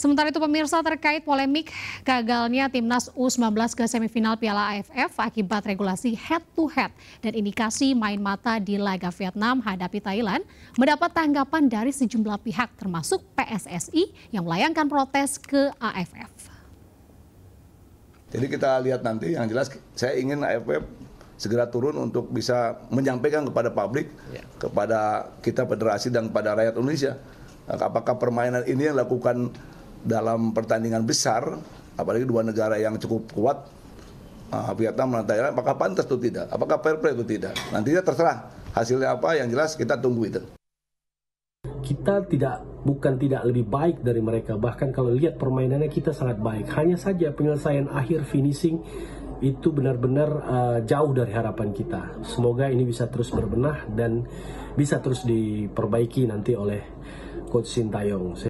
Sementara itu pemirsa terkait polemik gagalnya timnas U19 ke semifinal Piala AFF akibat regulasi head to head dan indikasi main mata di laga Vietnam hadapi Thailand mendapat tanggapan dari sejumlah pihak termasuk PSSI yang melayangkan protes ke AFF. Jadi kita lihat nanti yang jelas saya ingin AFF segera turun untuk bisa menyampaikan kepada publik, ya. kepada kita federasi dan kepada rakyat Indonesia apakah permainan ini yang dilakukan dalam pertandingan besar, apalagi dua negara yang cukup kuat, uh, Vietnam dan Thailand, apakah pantas itu tidak? Apakah fair play atau tidak? Nantinya terserah hasilnya apa, yang jelas kita tunggu itu. Kita tidak bukan tidak lebih baik dari mereka, bahkan kalau lihat permainannya kita sangat baik. Hanya saja penyelesaian akhir finishing itu benar-benar uh, jauh dari harapan kita. Semoga ini bisa terus berbenah dan bisa terus diperbaiki nanti oleh Coach Sintayong.